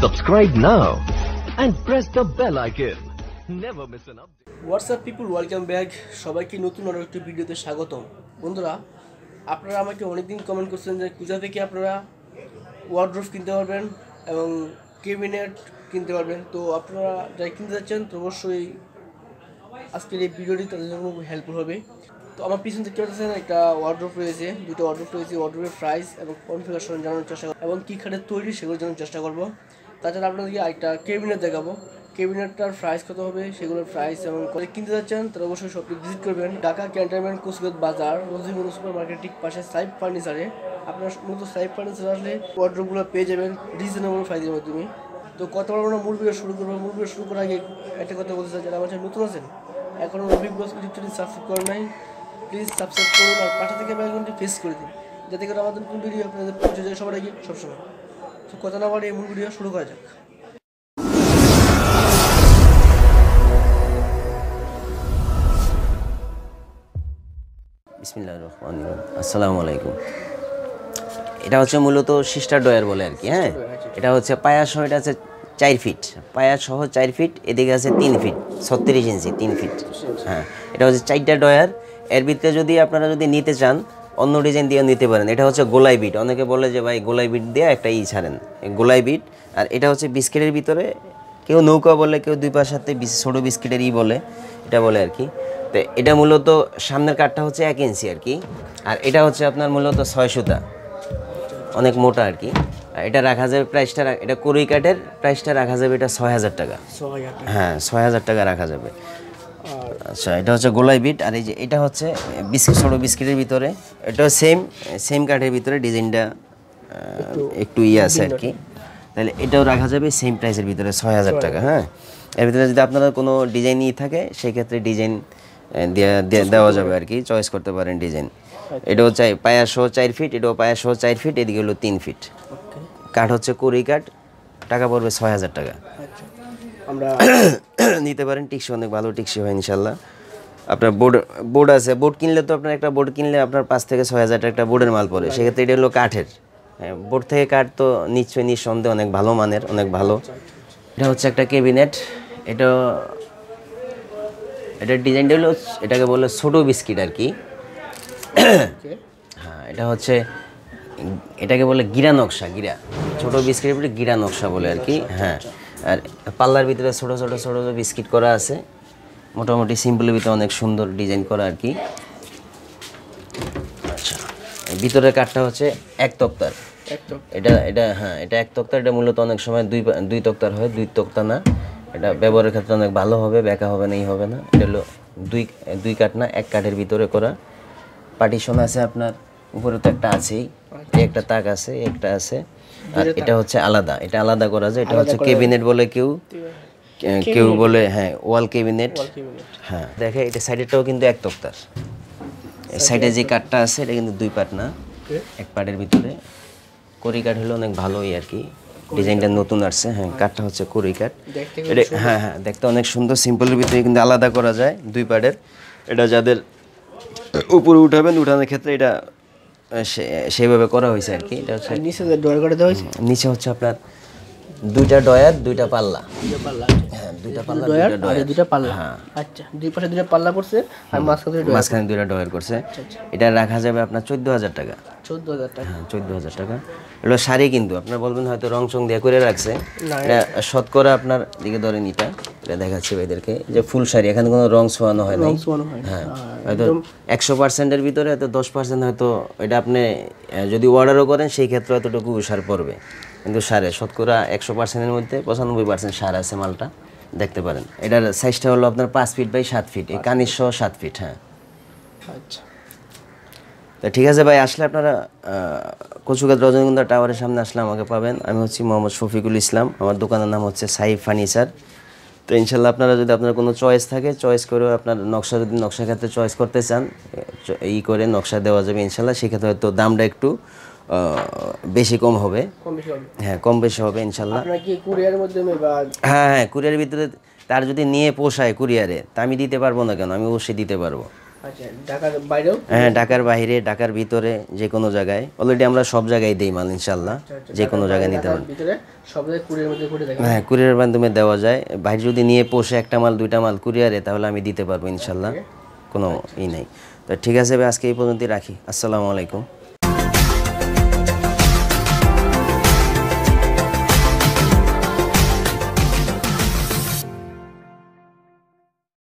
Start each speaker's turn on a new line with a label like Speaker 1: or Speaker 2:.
Speaker 1: Subscribe now and press the bell icon. Never miss an update. WhatsApp people welcome back সবাইকে নতুন আরও একটি ভিডিওতে স্বাগতম বন্ধুরা আপনারা আমাকে অনেকদিন কমেন্ট করছেন যে পূজা থেকে আপনারা ওয়ার্ড্রোব কিনতে পারবেন এবং কেবিনেট কিনতে পারবেন তো আপনারা যাই কিনতে যাচ্ছেন তো অবশ্যই আজকের এই ভিডিওটি তাদের জন্য খুব হেল্পফুল হবে তো আমার পিছন দেখতে পাচ্ছেন একটা ওয়ার্ড্রোপ রয়েছে দুটো ওয়ার্ড্রোপ রয়েছে ওয়ার্ড্রোপের প্রাইস এবং কনফিগারেশন জানানোর চেষ্টা এবং কী খাটের তৈরি সেগুলো জানানোর চেষ্টা করবো তাছাড়া আপনাদেরকে আরেকটা কেবিনেট দেখাবো কেবিনেটটার প্রাইস কত হবে সেগুলোর প্রাইস এবং কত কিনতে যাচ্ছেন তারা অবশ্যই শপটি ভিজিট করবেন ঢাকা ক্যান্টনমেন্ট কুসগত বাজার রোজিমুন সুপার মার্কেট ঠিক পাশে সাইব ফার্নিচারে আপনার মূলত সাইফ ফার্নিচার আসলে ওয়ার্ড্রোপগুলো পেয়ে যাবেন রিজনেবল প্রাইসের মাধ্যমে তো কত বড় আমরা মূল শুরু করবো মূল শুরু করার আগে একটা কথা বলতে চাই যারা আমার নতুন আছেন এখনও অভিজ্ঞ বস ইউটিউব সাবস্ক্রাইব করে নাই প্লিজ সাবস্ক্রাইব করুন আর পাশে থেকে বেলকনটি ফেস করে দিন যাতে করে আমাদের নতুন ভিডিও আপনাদের পৌঁছে যায় সবার আগে সবসময় তো কথা না বলে এই ভিডিও শুরু করা যাক
Speaker 2: আসসালামু আলাইকুম এটা হচ্ছে মূলত সিস্টার ডয়ার বলে আর কি হ্যাঁ এটা হচ্ছে পায়া সহ এটা আছে চার ফিট পায়া সহ চার ফিট এদিকে আছে তিন ফিট ছত্রিশ ইঞ্চি তিন ফিট হ্যাঁ এটা হচ্ছে চারটা ডয়ার এর ভিতরে যদি আপনারা যদি নিতে চান অন্য ডিজাইন দিয়ে নিতে পারেন এটা হচ্ছে গোলাই বিট অনেকে বলে যে ভাই গোলাই বিট দিয়ে একটা ই ছাড়েন গোলাই বিট আর এটা হচ্ছে বিস্কিটের ভিতরে কেউ নৌকা বলে কেউ দুই পাশ সাথে ছোটো বিস্কিটের ই বলে এটা বলে আর কি তো এটা মূলত সামনের কাঠটা হচ্ছে এক ইঞ্চি আর কি আর এটা হচ্ছে আপনার মূলত ছয় সুতা অনেক মোটা আর কি এটা রাখা যাবে প্রাইসটা এটা কুড়ি কাঠের প্রাইসটা রাখা যাবে এটা ছয় হাজার টাকা হ্যাঁ ছয় হাজার টাকা রাখা যাবে আচ্ছা এটা হচ্ছে গোলাই বিট আর এই যে এটা হচ্ছে বিস্কিট ছোটো বিস্কিটের ভিতরে এটাও সেম সেম কাঠের ভিতরে ডিজাইনটা একটু ইয়ে আছে আর কি তাহলে এটাও রাখা যাবে সেম প্রাইসের ভিতরে ছয় হাজার টাকা হ্যাঁ এর ভিতরে যদি আপনারা কোনো ডিজাইন নিয়ে থাকে সেক্ষেত্রে ডিজাইন দেওয়া যাবে আর কি চয়েস করতে পারেন ডিজাইন আচ্ছা। এটাও চাই শো চার ফিট এটাও পায়াশো চার ফিট এদিকে হলো তিন ফিট কাঠ হচ্ছে কুড়ি কাঠ টাকা পড়বে ছয় হাজার টাকা আচ্ছা। আমরা নিতে পারেন টিকসি অনেক ভালো টিকসি হয় ইনশাল্লাহ আপনার বোর্ড বোর্ড আছে বোর্ড কিনলে তো আপনার একটা বোর্ড কিনলে আপনার পাঁচ থেকে ছয় হাজার একটা বোর্ডের মাল পড়ে সেক্ষেত্রে এটা হলো কাঠের হ্যাঁ, বোর্ড থেকে কাঠ তো নিশ্চয়ই নিঃসন্দেহে অনেক ভালো মানের অনেক ভালো এটা হচ্ছে একটা ক্যাবিনেট এটা এটার ডিজাইনটা হলো এটাকে বলে ছোটো বিস্কিট আর কি হ্যাঁ এটা হচ্ছে এটাকে বলে গিরা নকশা গিরা ছোটো বিস্কিট গিরা নকশা বলে আর কি হ্যাঁ আর পাল্লার ভিতরে ছোট ছোট ছোট ছোট বিস্কিট করা আছে মোটামুটি সিম্পলের ভিতরে অনেক সুন্দর ডিজাইন করা আর কি আচ্ছা ভিতরের কাঠটা হচ্ছে এক তক্তার এটা এটা হ্যাঁ এটা এক তক্তার এটা মূলত অনেক সময় দুই দুই তক্তার হয় দুই তক্তা না এটা ব্যবহারের ক্ষেত্রে অনেক ভালো হবে বেকা হবে না এই হবে না এটা হলো দুই দুই কাঠ না এক কাঠের ভিতরে করা পার্টিশন আছে আপনার উপরে তো একটা আছেই আচ্ছা, একটা আচ্ছা। তাক আছে একটা আছে আর এটা হচ্ছে আলাদা এটা আলাদা করা যায় এটা হচ্ছে ক্যাবিনেট বলে কেউ কেউ বলে হ্যাঁ ওয়াল ক্যাবিনেট হ্যাঁ দেখে এটা সাইডেরটাও কিন্তু এক তক্তার সাইডে যে কাঠটা আছে এটা কিন্তু দুই পাট না এক পাটের ভিতরে করি কাঠ হলো অনেক ভালোই আর কি ডিজাইনটা নতুন আসছে হ্যাঁ আচ্ছা। কাঠটা হচ্ছে করি কাঠ এটা হ্যাঁ হ্যাঁ দেখতে অনেক সুন্দর সিম্পলের ভিতরে কিন্তু আলাদা করা যায় দুই পাটের এটা যাদের উপরে উঠাবেন উঠানোর ক্ষেত্রে এটা সেইভাবে করা হয়েছে আর কি এটা হচ্ছে নিচে ড্রয়ার করে দেওয়া হয়েছে নিচে হচ্ছে আপনার দুইটা ডয়ার দুইটা পাল্লা
Speaker 1: আচ্ছা। হ্যাঁ দুইটা পাল্লা ডয়ার আর দুইটা পাল্লা হ্যাঁ আচ্ছা দুই পাশে দুইটা পাল্লা করছে আর মাঝখানে ডয়ার মাঝখানে
Speaker 2: দুইটা ডয়ার করছে আচ্ছা, আচ্ছা। এটা রাখা যাবে আপনার 14000 টাকা
Speaker 1: 14000 টাকা হ্যাঁ
Speaker 2: 14000 টাকা এটা শাড়ি কিন্তু আপনার বলবেন হয়তো রং চং দিয়ে করে রাখছে এটা শতকরা আপনার দিকে ধরেন এটা এটা দেখাচ্ছি এদেরকে যে ফুল শাড়ি এখানে কোনো রং ছোয়ানো হয় না হ্যাঁ।, হ্যাঁ হয়তো একশো পার্সেন্টের ভিতরে হয়তো দশ পার্সেন্ট হয়তো এটা আপনি যদি অর্ডারও করেন সেই ক্ষেত্রে এতটুকু সার পড়বে কিন্তু সারে শতকরা একশো পার্সেন্টের মধ্যে পঁচানব্বই পার্সেন্ট সার আছে মালটা দেখতে পারেন এটার সাইজটা হলো আপনার পাঁচ ফিট বাই সাত ফিট এই কানির সহ সাত ফিট হ্যাঁ আচ্ছা তা ঠিক আছে ভাই আসলে আপনারা কচুঘাত রজনীগন্ধা টাওয়ারের সামনে আসলে আমাকে পাবেন আমি হচ্ছি মোহাম্মদ শফিকুল ইসলাম আমার দোকানের নাম হচ্ছে সাই ফার্নিচার তো ইনশাল্লাহ আপনারা যদি আপনার কোনো চয়েস থাকে চয়েস করেও আপনার নকশা যদি নকশা ক্ষেত্রে চয়েস করতে চান এই করে নকশা দেওয়া যাবে ইনশাল্লাহ সেক্ষেত্রে হয়তো দামটা একটু বেশি কম হবে হ্যাঁ কম বেশি হবে ইনশাল্লাহ হ্যাঁ হ্যাঁ কুরিয়ারের ভিতরে তার যদি নিয়ে পোষায় কুরিয়ারে তা আমি দিতে পারবো না কেন আমি অবশ্যই দিতে পারবো
Speaker 1: আচ্ছা, হ্যাঁ
Speaker 2: ঢাকার বাইরে ঢাকার ভিতরে যে কোনো জায়গায় অলরেডি আমরা সব জায়গায় দিই মাল ইনশাল্লাহ আচ্ছা, আচ্ছা, যে কোনো জায়গায় নিতে পারেন হ্যাঁ কুরিয়ারের মাধ্যমে দেওয়া যায় বাইরে যদি নিয়ে পোষে একটা মাল দুইটা মাল কুরিয়ারে তাহলে আমি দিতে পারবো ইনশাল্লাহ কোনো ই নেই তো ঠিক আছে আজকে এই পর্যন্তই রাখি আসসালামু আলাইকুম